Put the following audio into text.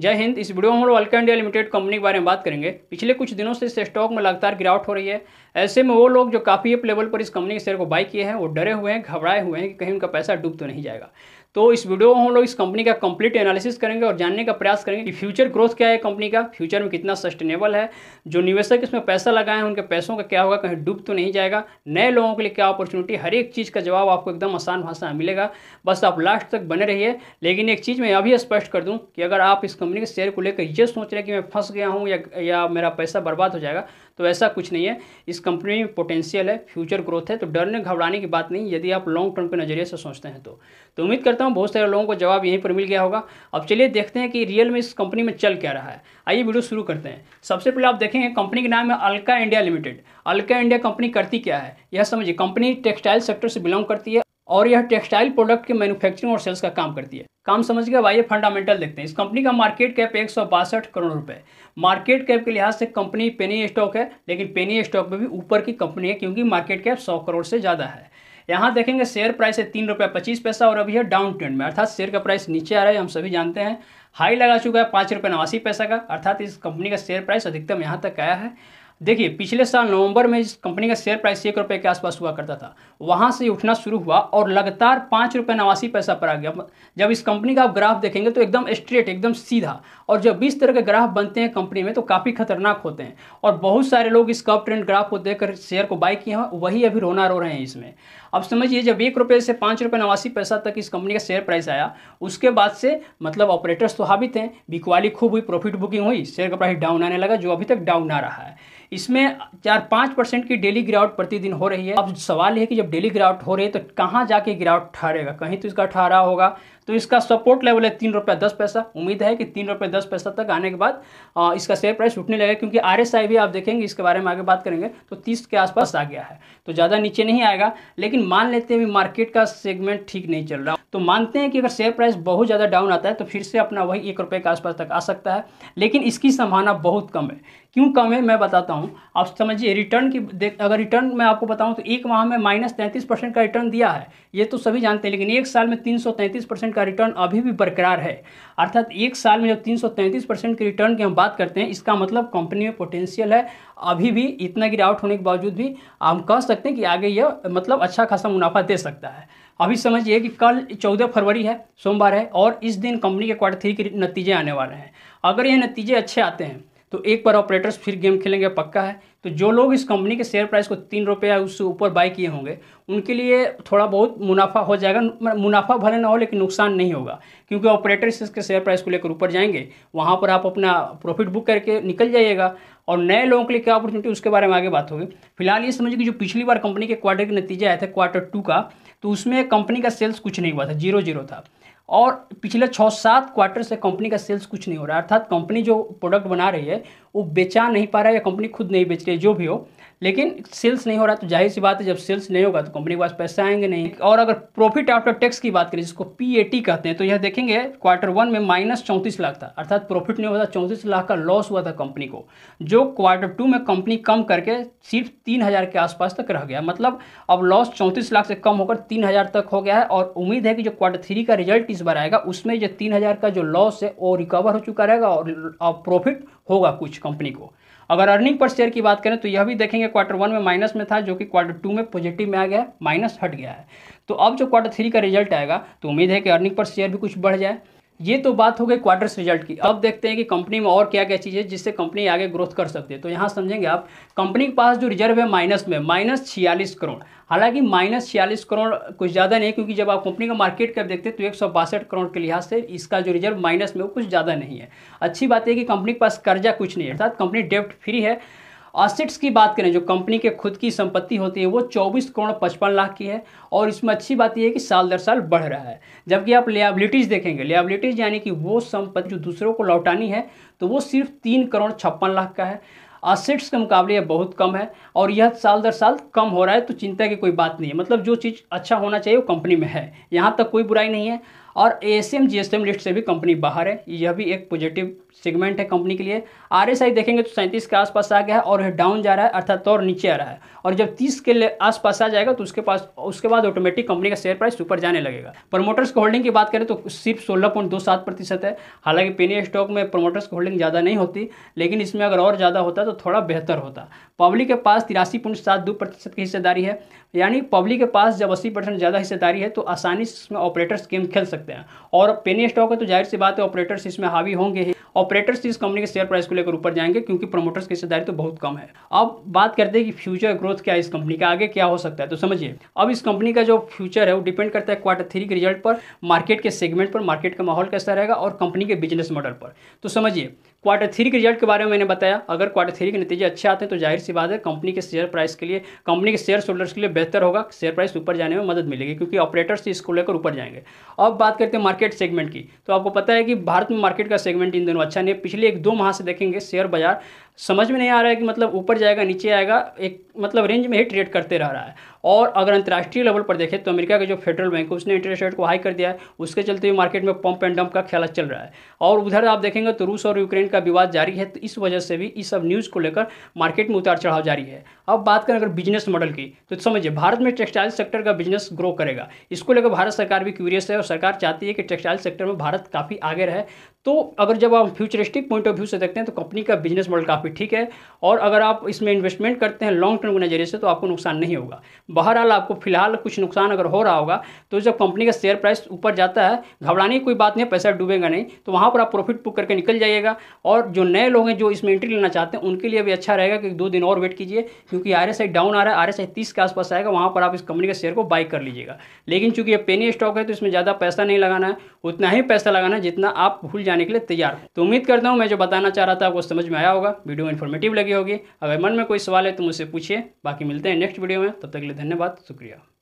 जय हिंद इस वीडियो में हम लोग अल्का इंडिया लिमिटेड कंपनी के बारे में बात करेंगे पिछले कुछ दिनों से इस स्टॉक में लगातार गिरावट हो रही है ऐसे में वो लोग जो काफ़ी अप लेवल पर इस कंपनी के शेयर को बाई किए हैं वो डरे हुए हैं घबराए हुए हैं कि कहीं उनका पैसा डूब तो नहीं जाएगा तो इस वीडियो में हम लोग इस कंपनी का कंप्लीट एनालिसिस करेंगे और जानने का प्रयास करेंगे कि फ्यूचर ग्रोथ क्या है कंपनी का फ्यूचर में कितना सस्टेनेबल है जो निवेशक इसमें पैसा लगाए हैं उनके पैसों का क्या होगा कहीं डूब तो नहीं जाएगा नए लोगों के लिए क्या अपॉर्चुनिटी हर एक चीज़ का जवाब आपको एकदम आसान भाषा में मिलेगा बस आप लास्ट तक बने रहिए लेकिन एक चीज़ मैं अभी स्पष्ट कर दूँ कि अगर आप इस कंपनी के शेयर को लेकर ये सोच रहे हैं कि मैं फंस गया हूँ या, या मेरा पैसा बर्बाद हो जाएगा तो ऐसा कुछ नहीं है इस कंपनी में पोटेंशियल है फ्यूचर ग्रोथ है तो डरने घबराने की बात नहीं यदि आप लॉन्ग टर्म के नज़रिए से सोचते हैं तो तो उम्मीद करता हूँ बहुत सारे लोगों को जवाब यहीं पर मिल गया होगा अब चलिए देखते हैं कि रियल में इस कंपनी में चल क्या रहा है आइए वीडियो शुरू करते हैं सबसे पहले आप देखेंगे कंपनी का नाम है Alka India limited Alka India company करती क्या है यह समझिए कंपनी टेक्सटाइल सेक्टर से बिलोंग करती है और यह टेक्सटाइल प्रोडक्ट के मैन्युफैक्चरिंग और सेल्स का काम करती है काम समझ के भाई फंडामेंटल देखते हैं इस कंपनी का मार्केट कैप एक करोड़ रुपए मार्केट कैप के लिहाज से कंपनी पेनी स्टॉक है लेकिन पेनी स्टॉक में भी ऊपर की कंपनी है क्योंकि मार्केट कैप सौ करोड़ से ज़्यादा है यहाँ देखेंगे शेयर प्राइस है तीन रुपये पच्चीस पैसा और अभी है डाउन ट्रेंड में अर्थात शेयर का प्राइस नीचे आ रहा है हम सभी जानते हैं हाई लगा चुका है पाँच रुपये नवासी पैसा का अर्थात इस कंपनी का शेयर प्राइस अधिकतम यहाँ तक आया है देखिए पिछले साल नवंबर में इस कंपनी का शेयर प्राइस एक रुपये के आसपास हुआ करता था वहाँ से उठना शुरू हुआ और लगातार पाँच रुपये नवासी पैसा पर आ गया जब इस कंपनी का आप ग्राफ देखेंगे तो एकदम स्ट्रेट एकदम सीधा और जब इस तरह के ग्राफ बनते हैं कंपनी में तो काफ़ी खतरनाक होते हैं और बहुत सारे लोग इस कप ट्रेंड ग्राफ को देखकर शेयर को बाई किए हैं वही अभी रोना रो रहे हैं इसमें अब समझिए जब एक रुपये से पाँच रुपये नवासी पैसा तक इस कंपनी का शेयर प्राइस आया उसके बाद से मतलब ऑपरेटर्स तो हाबित हैं बिकवाली खूब हुई प्रॉफिट बुकिंग हुई शेयर का प्राइस डाउन आने लगा जो अभी तक डाउन आ रहा है इसमें चार पाँच परसेंट की डेली गिरावट प्रतिदिन हो रही है अब सवाल यह है कि जब डेली गिरावट हो रही है तो कहाँ जाके गिरावट ठहरेगा कहीं तो इसका ठहरा होगा तो इसका सपोर्ट लेवल है तीन रुपये दस पैसा उम्मीद है कि तीन रुपये दस पैसा तक आने के बाद इसका शेयर प्राइस उठने लगेगा क्योंकि आर भी आप देखेंगे इसके बारे में आगे बात करेंगे तो तीस के आसपास आ गया है तो ज़्यादा नीचे नहीं आएगा लेकिन मान लेते हैं मार्केट का सेगमेंट ठीक नहीं चल रहा तो मानते हैं कि अगर शेयर प्राइस बहुत ज़्यादा डाउन आता है तो फिर से अपना वही एक रुपये के आसपास तक आ सकता है लेकिन इसकी संभावना बहुत कम है क्यों कम है मैं बताता हूँ आप समझिए रिटर्न की देख अगर रिटर्न मैं आपको बताऊँ तो एक माह में माइनस तैंतीस परसेंट का रिटर्न दिया है ये तो सभी जानते हैं लेकिन एक साल में तीन सौ तैंतीस परसेंट का रिटर्न अभी भी बरकरार है अर्थात एक साल में जब तीन सौ तैंतीस परसेंट की रिटर्न की हम बात करते हैं इसका मतलब कंपनी में पोटेंशियल है अभी भी इतना गिरावट होने के बावजूद भी हम कह सकते हैं कि आगे यह मतलब अच्छा खासा मुनाफा दे सकता है अभी समझिए कि कल चौदह फरवरी है सोमवार है और इस दिन कंपनी के क्वार्टर थ्री के नतीजे आने वाले हैं अगर ये नतीजे अच्छे आते हैं तो एक बार ऑपरेटर्स फिर गेम खेलेंगे पक्का है तो जो लोग इस कंपनी के शेयर प्राइस को तीन या उससे ऊपर बाई किए होंगे उनके लिए थोड़ा बहुत मुनाफा हो जाएगा मुनाफा भले ना हो लेकिन नुकसान नहीं होगा क्योंकि ऑपरेटर्स इसके शेयर प्राइस को लेकर ऊपर जाएंगे वहाँ पर आप अपना प्रॉफिट बुक करके निकल जाइएगा और नए लोगों के लिए क्या अपॉर्चुनिटी उसके बारे में आगे बात होगी फिलहाल ये समझिए कि जो पिछली बार कंपनी के क्वार्टर के नतीजे आए थे क्वार्टर टू का तो उसमें कंपनी का सेल्स कुछ नहीं हुआ था जीरो जीरो था और पिछले छः सात क्वार्टर से कंपनी का सेल्स कुछ नहीं हो रहा है अर्थात कंपनी जो प्रोडक्ट बना रही है वो बेचा नहीं पा रहा है या कंपनी खुद नहीं बेच रही है जो भी हो लेकिन सेल्स नहीं हो रहा तो जाहिर सी बात है जब सेल्स नहीं होगा तो कंपनी के पास पैसे आएंगे नहीं और अगर प्रॉफिट आफ्टर टैक्स की बात करें जिसको पीएटी कहते हैं तो यह देखेंगे क्वार्टर वन में माइनस चौंतीस लाख था अर्थात प्रॉफिट नहीं हुआ था चौंतीस लाख का लॉस हुआ था कंपनी को जो क्वार्टर टू में कंपनी कम करके सिर्फ तीन हज़ार के आसपास तक रह गया मतलब अब लॉस चौंतीस लाख से कम होकर तीन हज़ार तक हो गया है और उम्मीद है कि जो क्वार्टर थ्री का रिजल्ट इस बार आएगा उसमें जो तीन हज़ार का जो लॉस है वो रिकवर हो चुका रहेगा और प्रॉफिट होगा कुछ कंपनी को अगर अर्निंग पर शेयर की बात करें तो यह भी देखेंगे क्वार्टर वन में माइनस में था जो कि क्वार्टर टू में पॉजिटिव में आ गया माइनस हट गया है तो अब जो क्वार्टर थ्री का रिजल्ट आएगा तो उम्मीद है कि अर्निंग पर शेयर भी कुछ बढ़ जाए ये तो बात हो गई क्वार्टर्स रिजल्ट की अब देखते हैं कि कंपनी में और क्या क्या चीज़ें जिससे कंपनी आगे ग्रोथ कर सकती है तो यहाँ समझेंगे आप कंपनी के पास जो रिजर्व है माइनस में माइनस छियालीस करोड़ हालांकि माइनस छियालीस करोड़ कुछ ज़्यादा नहीं क्योंकि जब आप कंपनी का मार्केट कैप देखते हैं तो एक करोड़ के लिहाज से इसका जो रिजर्व माइनस में वो कुछ ज़्यादा नहीं है अच्छी बात है कि कंपनी के पास कर्जा कुछ नहीं है अर्थात कंपनी डेप्ट फ्री है असेट्स की बात करें जो कंपनी के खुद की संपत्ति होती है वो चौबीस करोड़ पचपन लाख की है और इसमें अच्छी बात यह है कि साल दर साल बढ़ रहा है जबकि आप लेबिलिटीज़ देखेंगे लेबिलिटीज़ यानी कि वो संपत्ति जो दूसरों को लौटानी है तो वो सिर्फ तीन करोड़ छप्पन लाख का है असेट्स के मुकाबले यह बहुत कम है और यह साल दर साल कम हो रहा है तो चिंता की कोई बात नहीं है मतलब जो चीज़ अच्छा होना चाहिए वो कंपनी में है यहाँ तक कोई बुराई नहीं है और A S M G S M list से भी कंपनी बाहर है यह भी एक पॉजिटिव सेगमेंट है कंपनी के लिए आर देखेंगे तो सैंतीस के आसपास आ गया है और डाउन जा रहा है अर्थात तो और नीचे आ रहा है और जब तीस के आसपास आ जाएगा तो उसके पास उसके बाद ऑटोमेटिक कंपनी का शेयर प्राइस ऊपर जाने लगेगा प्रमोटर्स की होल्डिंग की बात करें तो सिर्फ सोलह पॉइंट दो सात प्रतिशत है हालांकि पेनी स्टॉक में प्रमोटर्स की होल्डिंग ज़्यादा नहीं होती लेकिन इसमें अगर और ज़्यादा होता तो थोड़ा बेहतर होता पब्लिक के पास तिरासी पॉइंट सात दो प्रतिशत की हिस्सेदारी है यानी पब्लिक के पास जब अस्सी परसेंट ज़्यादा हिस्सेदारी है तो आसानी से इसमें ऑपरेटर्स गेम खेल सकते हैं और पेनी स्टॉक है तो जाहिर सी बात है ऑपरेटर्स इसमें हावी होंगे ही ऑपरेटर्स तो इस कंपनी के शेयर प्राइस को लेकर ऊपर जाएंगे क्योंकि प्रमोटर्स की हिस्सेदारी तो बहुत कम है अब बात करते हैं कि फ्यूचर ग्रोथ क्या है इस कंपनी का आगे क्या हो सकता है तो समझिए अब इस कंपनी का जो फ्यूचर है वो डिपेंड करता है क्वार्टर थ्री के रिजल्ट पर मार्केट के सेगमेंट पर मार्केट का माहौल कैसा रहेगा और कंपनी के बिजनेस मॉडल पर तो समझिए क्वार्टर थ्री के रिजल्ट के बारे में मैंने बताया अगर क्वार्टर थ्री के नतीजे अच्छे आते हैं तो जाहिर सी बात है कंपनी के शेयर प्राइस के लिए कंपनी के शेयर होल्डर्स के लिए बेहतर होगा शेयर प्राइस ऊपर जाने में मदद मिलेगी क्योंकि ऑपरेटर्स इसको लेकर ऊपर जाएंगे अब बात करते हैं मार्केट सेगमेंट की तो आपको पता है कि भारत में मार्केट का सेगमेंट इन दिनों अच्छा नहीं है पिछले एक दो माह से देखेंगे शेयर बाजार समझ में नहीं आ रहा है कि मतलब ऊपर जाएगा नीचे आएगा एक मतलब रेंज में ही ट्रेड करते रह रहा है और अगर अंतर्राष्ट्रीय लेवल पर देखें तो अमेरिका के जो फेडरल बैंक है उसने इंटरेस्ट रेट को हाई कर दिया है उसके चलते हुए मार्केट में पंप एंड डंप का ख्याल चल रहा है और उधर आप देखेंगे तो रूस और यूक्रेन का विवाद जारी है तो इस वजह से भी इस सब न्यूज़ को लेकर मार्केट में उतार चढ़ाव जारी है अब बात करें अगर बिजनेस मॉडल की तो समझिए भारत में टेक्सटाइल सेक्टर का बिजनेस ग्रो करेगा इसको लेकर भारत सरकार भी क्यूरियस है और सरकार चाहती है कि टेक्सटाइल सेक्टर में भारत काफ़ी आगे रहे तो अगर जब आप फ्यूचरिस्टिक पॉइंट ऑफ व्यू से देखते हैं तो कंपनी का बिजनेस मॉडल काफ़ी ठीक है और अगर आप इसमें इन्वेस्टमेंट करते हैं लॉन्ग टर्म के नज़रिए से तो आपको नुकसान नहीं होगा बहरहाल आपको फिलहाल कुछ नुकसान अगर हो रहा होगा तो जब कंपनी का शेयर प्राइस ऊपर जाता है घबराने की कोई बात नहीं पैसा डूबेगा नहीं तो वहाँ पर आप प्रॉफिट बुक करके निकल जाइएगा और जो नए लोग हैं जो इसमें एंट्री लेना चाहते हैं उनके लिए भी अच्छा रहेगा कि दो दिन और वेट कीजिए क्योंकि आर एस डाउन आ रहा है आर एस तीस के आसपास आएगा वहाँ पर आप इस कंपनी का शेयर को बाई कर लीजिएगा लेकिन चूंकि ये पेनी स्टॉक है तो इसमें ज़्यादा पैसा नहीं लगाना है उतना ही पैसा लगाना है जितना आप भूल जाए जाने के लिए तैयार हूँ तो उम्मीद करता हूँ मैं जो बताना चाह रहा था आपको समझ में आया होगा वीडियो इन्फॉर्मेटिव लगी होगी अगर मन में कोई सवाल है तो मुझसे पूछिए बाकी मिलते हैं नेक्स्ट वीडियो में तब तक के लिए धन्यवाद शुक्रिया